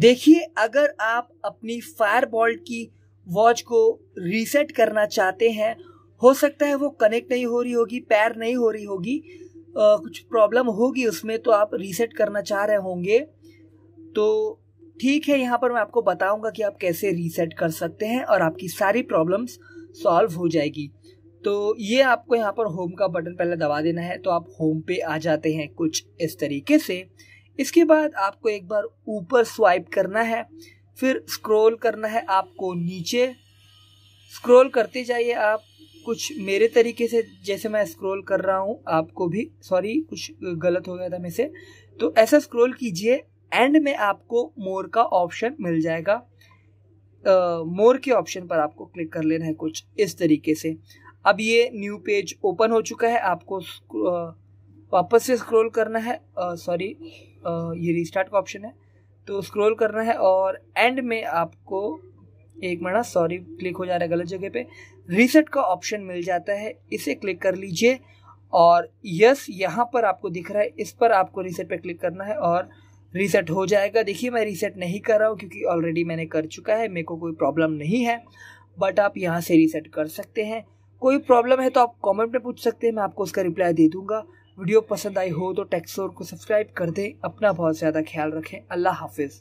देखिए अगर आप अपनी फायर की वॉच को रीसेट करना चाहते हैं हो सकता है वो कनेक्ट नहीं हो रही होगी पैर नहीं हो रही होगी आ, कुछ प्रॉब्लम होगी उसमें तो आप रीसेट करना चाह रहे होंगे तो ठीक है यहाँ पर मैं आपको बताऊंगा कि आप कैसे रीसेट कर सकते हैं और आपकी सारी प्रॉब्लम्स सॉल्व हो जाएगी तो ये आपको यहाँ पर होम का बटन पहले दबा देना है तो आप होम पे आ जाते हैं कुछ इस तरीके से इसके बाद आपको एक बार ऊपर स्वाइप करना है फिर स्क्रॉल करना है आपको नीचे स्क्रॉल करते जाइए आप कुछ मेरे तरीके से जैसे मैं स्क्रॉल कर रहा हूँ आपको भी सॉरी कुछ गलत हो गया था मेरे से तो ऐसा स्क्रॉल कीजिए एंड में आपको मोर का ऑप्शन मिल जाएगा मोर के ऑप्शन पर आपको क्लिक कर लेना है कुछ इस तरीके से अब ये न्यू पेज ओपन हो चुका है आपको वापस से स्क्रॉल करना है सॉरी ये रिस्टार्ट का ऑप्शन है तो स्क्रॉल करना है और एंड में आपको एक मिनट सॉरी क्लिक हो जा रहा है गलत जगह पे रीसेट का ऑप्शन मिल जाता है इसे क्लिक कर लीजिए और यस यहाँ पर आपको दिख रहा है इस पर आपको रीसेट पे क्लिक करना है और रीसेट हो जाएगा देखिए मैं रीसेट नहीं कर रहा हूँ क्योंकि ऑलरेडी मैंने कर चुका है मेरे को कोई प्रॉब्लम नहीं है बट आप यहाँ से रीसेट कर सकते हैं कोई प्रॉब्लम है तो आप कमेंट में पूछ सकते हैं मैं आपको उसका रिप्लाई दे दूंगा वीडियो पसंद आई हो तो टेक्सोर को सब्सक्राइब कर दें अपना बहुत ज़्यादा ख्याल रखें अल्लाह हाफिज़